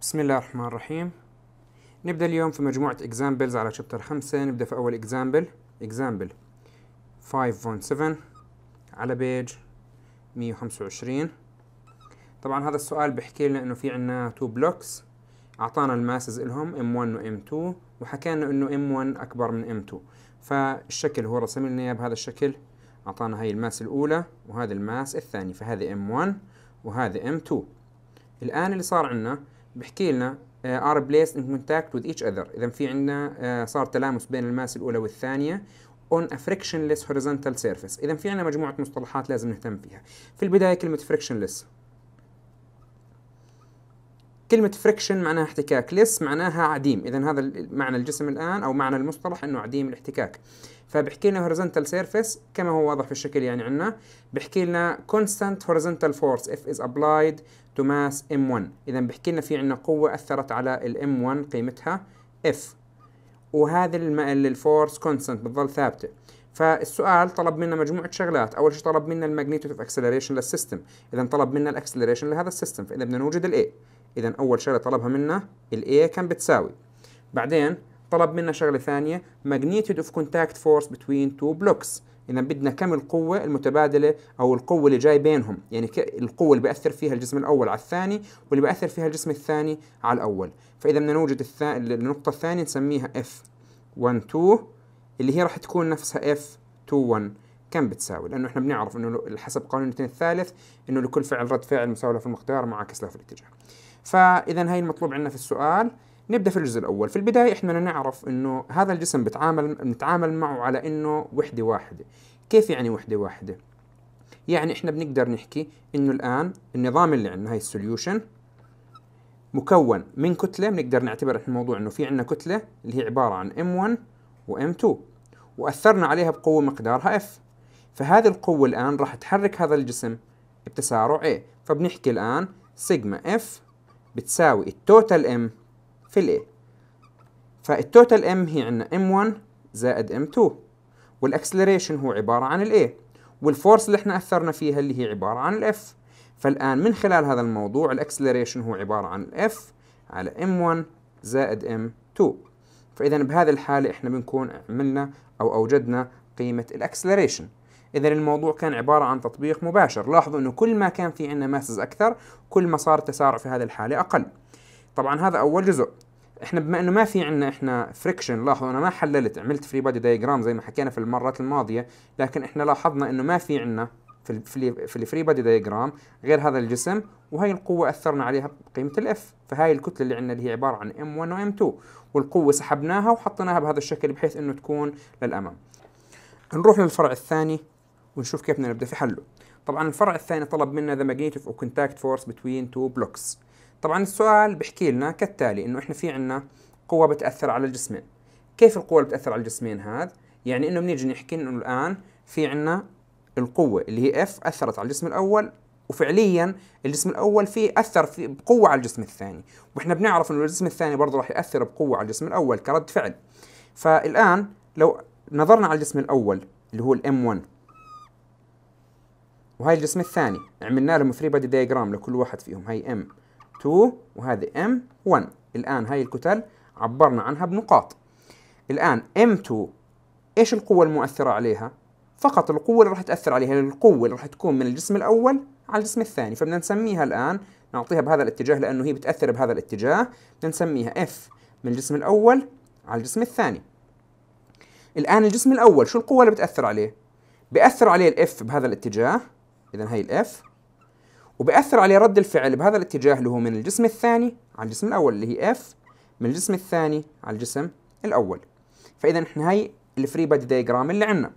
بسم الله الرحمن الرحيم نبدأ اليوم في مجموعة examples على شابتر خمسة نبدأ في أول example example 5.7 على بيج 125 طبعا هذا السؤال بيحكي لنا انه في عندنا تو بلوكس اعطانا الماسز الهم M1 و M2 وحكى لنا انه M1 اكبر من M2 فالشكل هو رسم لنا اياه بهذا الشكل اعطانا هاي الماس الاولى وهذا الماس الثاني فهذه M1 وهذا M2 الان اللي صار عندنا بحكي لنا ار بليس ان كونتاكت وذ ايتش اذر اذا في عندنا آه، صار تلامس بين الماس الاولى والثانيه on a frictionless horizontal surface اذا في عندنا مجموعه مصطلحات لازم نهتم فيها في البدايه كلمه frictionless كلمة فريكشن معناها احتكاك ليس معناها عديم إذا هذا معنى الجسم الآن أو معنى المصطلح أنه عديم الاحتكاك فبيحكي لنا هوريزونتال سيرفيس كما هو واضح في الشكل يعني عندنا بحكي لنا constant horizontal force if is applied to mass M1 إذا بحكي لنا في عندنا قوة أثرت على ال M1 قيمتها F وهذا الفورس كونستنت بتظل ثابته فالسؤال طلب منا مجموعه شغلات اول شيء طلب منا الماجنيتيود اوف اكسلريشن للسيستم اذا طلب منا الاكسلريشن لهذا السيستم فاذا بدنا نوجد الاي اذا اول شغله طلبها منا الاي كان بتساوي بعدين طلب منا شغله ثانيه magnitude of contact force between two blocks اذا بدنا كم القوه المتبادله او القوه اللي جاي بينهم يعني القوه اللي بياثر فيها الجسم الاول على الثاني واللي بياثر فيها الجسم الثاني على الاول فاذا بدنا نوجد الثا... النقطه الثانيه نسميها F12 اللي هي راح تكون نفسها F21 كم بتساوي لانه احنا بنعرف انه حسب قانون نيوتن الثالث انه لكل فعل رد فعل له في المقدار معاكس له في الاتجاه فاذا هي المطلوب عندنا في السؤال نبدا في الجزء الاول في البدايه احنا بدنا نعرف انه هذا الجسم بتعامل نتعامل معه على انه وحده واحده كيف يعني وحده واحده يعني احنا بنقدر نحكي انه الان النظام اللي عندنا هاي السوليوشن مكون من كتله بنقدر نعتبر احنا الموضوع انه في عندنا كتله اللي هي عباره عن M1 وام 2 واثرنا عليها بقوه مقدارها F فهذه القوه الان راح تحرك هذا الجسم بتسارع A فبنحكي الان سيجما F بتساوي التوتال M في الـ A فالتوتال M هي عندنا M1 زائد M2 والاكسلريشن هو عبارة عن ال A والفورس اللي احنا أثرنا فيها اللي هي عبارة عن ال F فالآن من خلال هذا الموضوع الاكسلريشن هو عبارة عن الـ F على M1 زائد M2 فإذا بهذه الحالة احنا بنكون عملنا أو أوجدنا قيمة الاكسلريشن إذا الموضوع كان عبارة عن تطبيق مباشر لاحظوا أنه كل ما كان في عندنا ماسز أكثر كل ما صار التسارع في هذه الحالة أقل طبعا هذا اول جزء احنا بما انه ما في عندنا احنا فريكشن لاحظوا انا ما حللت عملت فري بادي دايجرام زي ما حكينا في المرات الماضيه لكن احنا لاحظنا انه ما في عندنا في في الفري بادي دايجرام غير هذا الجسم وهي القوه اثرنا عليها بقيمه الاف فهاي الكتله اللي عندنا اللي هي عباره عن ام1 وام2 والقوه سحبناها وحطيناها بهذا الشكل بحيث انه تكون للامام نروح للفرع الثاني ونشوف كيف بدنا نبدا في حله طبعا الفرع الثاني طلب منا ذا magnetic او كونتاكت فورس بتوين تو بلوكس طبعا السؤال بيحكي لنا كالتالي انه احنا في عنا قوة بتأثر على الجسمين كيف القوة اللي بتأثر على الجسمين هذا يعني انه بنيجي نحكي انه الان في عنا القوة اللي هي اف اثرت على الجسم الاول وفعليا الجسم الاول فيه اثر في بقوه على الجسم الثاني واحنا بنعرف انه الجسم الثاني برضه راح ياثر بقوه على الجسم الاول كرد فعل فالان لو نظرنا على الجسم الاول اللي هو الام 1 وهي الجسم الثاني عملنا لهم 3 بادي دايجرام لكل واحد فيهم هي ام 2 وهذه M1 الآن هاي الكتل عبرنا عنها بنقاط الآن M2 إيش القوة المؤثرة عليها؟ فقط القوة اللي راح تأثر عليها يعني القوة اللي راح تكون من الجسم الأول على الجسم الثاني فبدنا نسميها الآن نعطيها بهذا الاتجاه لأنه هي بتأثر بهذا الاتجاه بدنا نسميها F من الجسم الأول على الجسم الثاني الآن الجسم الأول شو القوة اللي بتأثر عليه؟ بأثر عليه الإف بهذا الاتجاه إذا هي الإف وبأثر عليه رد الفعل بهذا الاتجاه اللي هو من الجسم الثاني على الجسم الأول اللي هي F من الجسم الثاني على الجسم الأول فإذا احنا هاي الفري بادي دايجرام اللي عندنا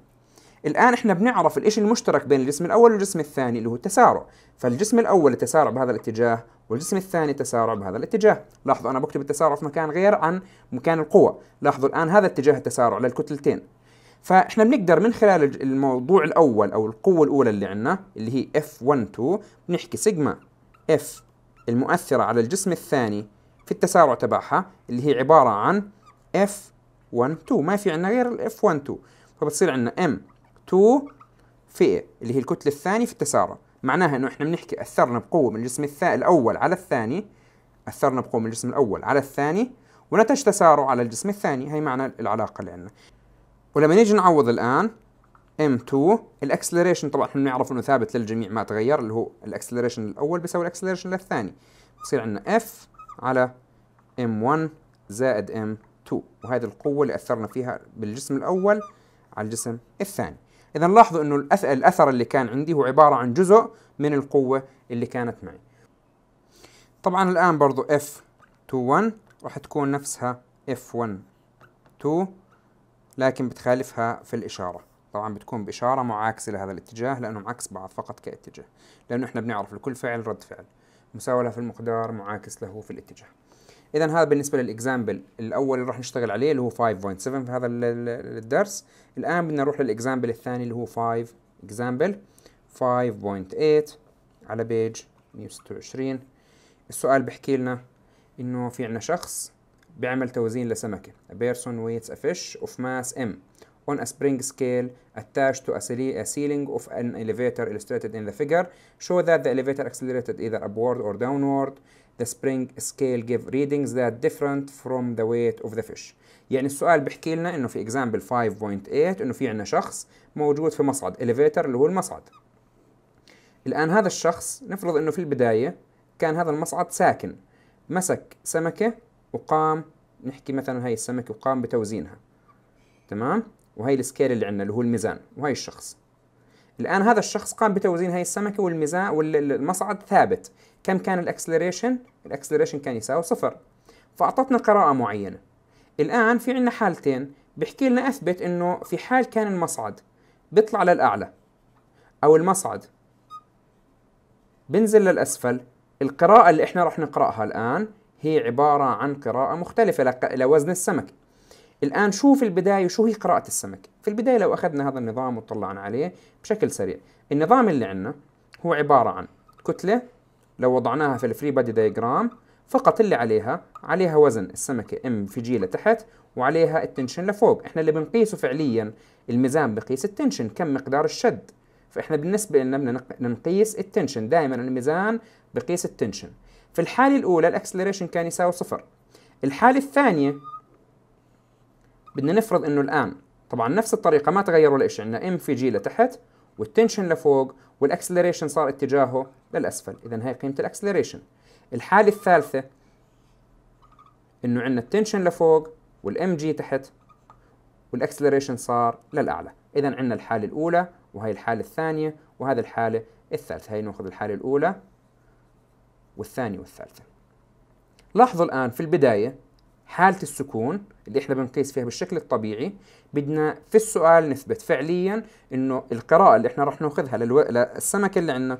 الآن احنا بنعرف الإشي المشترك بين الجسم الأول والجسم الثاني اللي هو التسارع فالجسم الأول تسارع بهذا الاتجاه والجسم الثاني تسارع بهذا الاتجاه لاحظوا أنا بكتب التسارع في مكان غير عن مكان القوة لاحظوا الآن هذا اتجاه التسارع للكتلتين فاحنا بنقدر من خلال الموضوع الاول او القوه الاولى اللي عندنا اللي هي اف 12 بنحكي سيجما اف المؤثره على الجسم الثاني في التسارع تبعها اللي هي عباره عن اف 12 ما في عندنا غير الاف 12 فبتصير عندنا ام 2 في اللي هي الكتله الثانيه في التسارع معناها انه احنا بنحكي اثرنا بقوه من الجسم الثاني الاول على الثاني اثرنا بقوه من الجسم الاول على الثاني ونتج تسارع على الجسم الثاني هي معنى العلاقه اللي عندنا ولما نيجي نعوض الان m2 الاكسلريشن طبعا احنا بنعرف انه ثابت للجميع ما تغير اللي هو الاكسلريشن الاول بيساوي الاكسلريشن للثاني بصير عندنا f على m1 زائد m2 وهذه القوه اللي اثرنا فيها بالجسم الاول على الجسم الثاني اذا لاحظوا انه الاثر اللي كان عندي هو عباره عن جزء من القوه اللي كانت معي طبعا الان برضو f21 راح تكون نفسها f12 لكن بتخالفها في الإشارة طبعا بتكون بإشارة معاكسة لهذا الاتجاه لأنهم عكس بعض فقط كاتجاه لأنه إحنا بنعرف لكل فعل رد فعل مساولة في المقدار معاكس له في الاتجاه إذا هذا بالنسبة للإكزامبل الأول اللي راح نشتغل عليه اللي هو 5.7 في هذا الدرس الآن بدنا نروح للإكزامبل الثاني اللي هو 5 إكزامبل 5.8 على بيج 126 السؤال بحكي لنا إنه في عنا شخص بيعمل توزين لسمكة a person weights a fish of mass m on a spring scale attached to a ceiling of an elevator illustrated in the figure show that the elevator accelerated either upward or downward the spring scale give readings that different from the weight of the fish يعني السؤال بحكي لنا انه في example 5.8 انه في عنا شخص موجود في مصعد elevator اللي هو المصعد الان هذا الشخص نفرض انه في البداية كان هذا المصعد ساكن مسك سمكة وقام نحكي مثلا هاي السمكة وقام بتوزينها تمام وهي السكيل اللي عندنا اللي هو الميزان وهي الشخص الآن هذا الشخص قام بتوزين هاي السمكة والميزان والمصعد ثابت كم كان الأكسلريشن؟ الأكسلريشن كان يساوي صفر فأعطتنا قراءة معينة الآن في عندنا حالتين بحكي لنا أثبت إنه في حال كان المصعد بيطلع للأعلى أو المصعد بنزل للأسفل القراءة اللي إحنا راح نقرأها الآن هي عبارة عن قراءة مختلفة لوزن السمك الآن شو في البداية شو هي قراءة السمك في البداية لو أخذنا هذا النظام وطلعنا عليه بشكل سريع النظام اللي عندنا هو عبارة عن كتلة لو وضعناها في الفري بادي دايجرام فقط اللي عليها عليها وزن السمكة ام في جي لتحت وعليها التنشن لفوق احنا اللي بنقيسه فعليا الميزان بقيس التنشن كم مقدار الشد فاحنا بالنسبة لنا بدنا نقيس التنشن دائما الميزان بقيس التنشن في الحالة الأولى الأكسلريشن كان يساوي صفر الحالة الثانية بدنا نفرض إنه الآن طبعا نفس الطريقة ما تغير ولا شيء عندنا ام في جي لتحت والتنشن لفوق والاكسلريشن صار اتجاهه للأسفل إذا هي قيمة الاكسلريشن الحالة الثالثة إنه عندنا التنشن لفوق والام جي تحت والاكسلريشن صار للأعلى إذا عندنا الحالة الأولى وهي الحالة الثانية وهذه الحالة الثالثة هي ناخذ الحالة الأولى والثانية والثالثة لاحظوا الآن في البداية حالة السكون اللي احنا بنقيس فيها بالشكل الطبيعي بدنا في السؤال نثبت فعليا انه القراءة اللي احنا رح ناخذها للو... للسمكة اللي عندنا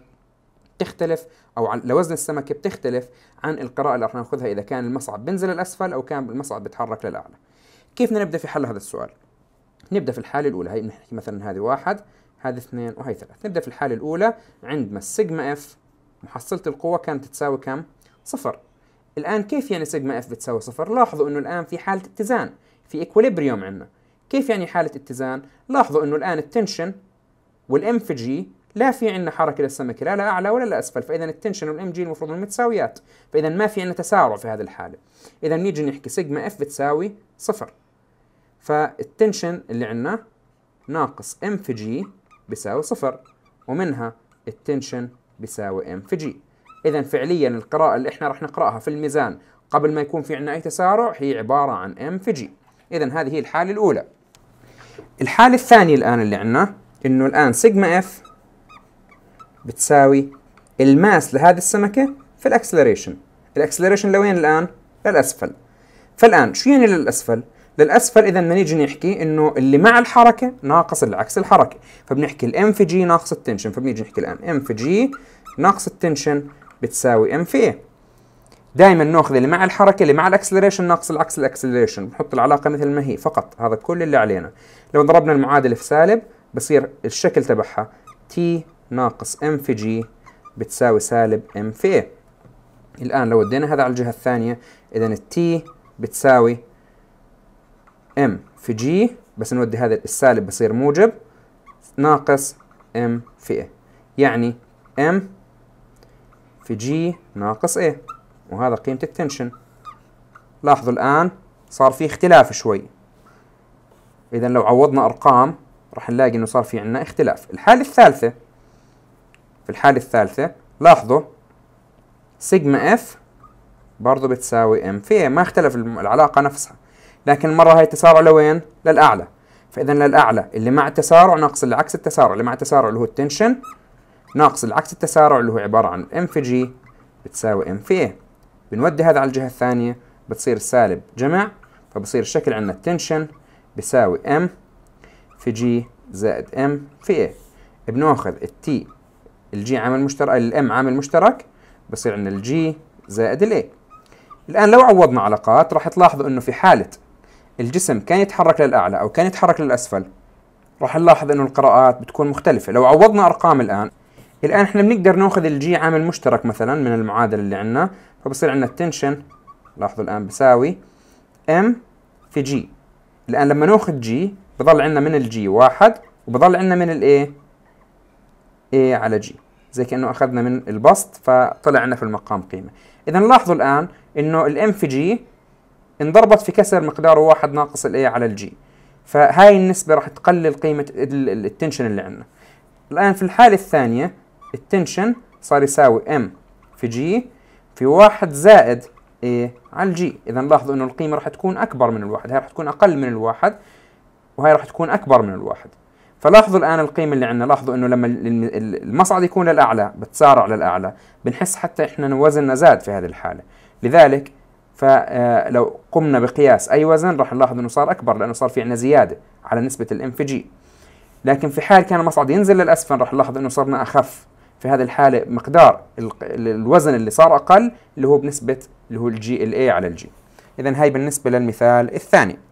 بتختلف او عن لوزن السمكة بتختلف عن القراءة اللي رح ناخذها اذا كان المصعد بنزل الاسفل او كان المصعد بتحرك للاعلى. كيف بدنا نبدا في حل هذا السؤال؟ نبدا في الحالة الأولى هي بنحكي مثلا هذه واحد هذه اثنين وهي ثلاث، نبدا في الحالة الأولى عندما السيجما اف محصلة القوة كانت تساوي كم؟ صفر الآن كيف يعني سيجما اف بتساوي صفر؟ لاحظوا أنه الآن في حالة اتزان في إكوليبريوم عندنا كيف يعني حالة اتزان؟ لاحظوا أنه الآن التنشن والام في جي لا في عندنا حركة للسمكة لا لأعلى ولا لأسفل فإذا التنشن والام جي المفروض أنهم متساويات فإذا ما في عندنا تسارع في هذه الحالة إذا نيجي نحكي سيجما اف بتساوي صفر فالتنشن اللي عندنا ناقص ام في جي بيساوي صفر ومنها التنشن بيساوي ام في جي اذا فعليا القراءه اللي احنا راح نقراها في الميزان قبل ما يكون في عندنا اي تسارع هي عباره عن ام في جي اذا هذه هي الحاله الاولى الحاله الثانيه الان اللي عندنا انه الان سيجما اف بتساوي الماس لهذه السمكه في الاكسلريشن الاكسلريشن لوين الان للاسفل فالان شو يعني للاسفل للاسفل اذا بدنا نيجي نحكي انه اللي مع الحركه ناقص اللي عكس الحركه فبنحكي الام في جي ناقص التنشن فبنيجي نحكي الان ام في جي ناقص التنشن بتساوي ام في ايه دائما ناخذ اللي مع الحركه اللي مع الاكسلريشن ناقص العكس الاكسلريشن بنحط العلاقه مثل ما هي فقط هذا كل اللي علينا لو ضربنا المعادله في سالب بصير الشكل تبعها تي ناقص ام في جي بتساوي سالب ام في ايه الان لو ودينا هذا على الجهه الثانيه اذا التي بتساوي ام في جي بس نودي هذا السالب بصير موجب ناقص ام في ايه يعني ام في جي ناقص ايه وهذا قيمة التنشن لاحظوا الآن صار في اختلاف شوي إذا لو عوضنا أرقام راح نلاقي إنه صار في عندنا اختلاف الحالة الثالثة في الحالة الثالثة لاحظوا سيجما اف برضه بتساوي ام في ما اختلف العلاقة نفسها لكن المرة هاي التسارع لوين؟ للأعلى فإذا للأعلى اللي مع التسارع ناقص اللي عكس التسارع اللي مع التسارع اللي هو التنشن ناقص اللي عكس التسارع اللي هو عبارة عن ام في جي بتساوي ام في ايه بنودي هذا على الجهة الثانية بتصير سالب جمع فبصير الشكل عندنا التنشن بيساوي ام في جي زائد ام في ايه بناخذ التي الجي عامل مشترك الام عامل مشترك بصير عندنا الجي زائد الاي الان لو عوضنا علاقات راح تلاحظوا انه في حاله الجسم كان يتحرك للاعلى او كان يتحرك للاسفل راح نلاحظ انه القراءات بتكون مختلفه لو عوضنا ارقام الان الان احنا بنقدر ناخذ الجي عامل مشترك مثلا من المعادله اللي عندنا فبصير عندنا التنشن لاحظوا الان بساوي ام في جي الان لما ناخذ جي بضل عندنا من الجي واحد وبضل عندنا من A ايه على جي زي كانه اخذنا من البسط فطلع عندنا في المقام قيمه اذا لاحظوا الان انه M في جي انضربت في كسر مقداره واحد ناقص الاي على الجي فهاي النسبة راح تقلل قيمة التنشن اللي عندنا الآن في الحالة الثانية التنشن صار يساوي M في جي في واحد زائد A على الجي إذا لاحظوا أنه القيمة راح تكون أكبر من الواحد هاي راح تكون أقل من الواحد وهي راح تكون أكبر من الواحد فلاحظوا الآن القيمة اللي عندنا لاحظوا أنه لما المصعد يكون للأعلى بتسارع للأعلى بنحس حتى إحنا وزننا زاد في هذه الحالة لذلك فلو قمنا بقياس اي وزن راح نلاحظ انه صار اكبر لانه صار في عندنا زياده على نسبه الام في جي لكن في حال كان المصعد ينزل للاسفل راح نلاحظ انه صرنا اخف في هذه الحاله مقدار الوزن اللي صار اقل اللي هو بنسبه اللي هو الجي ال اي على الجي اذا هاي بالنسبه للمثال الثاني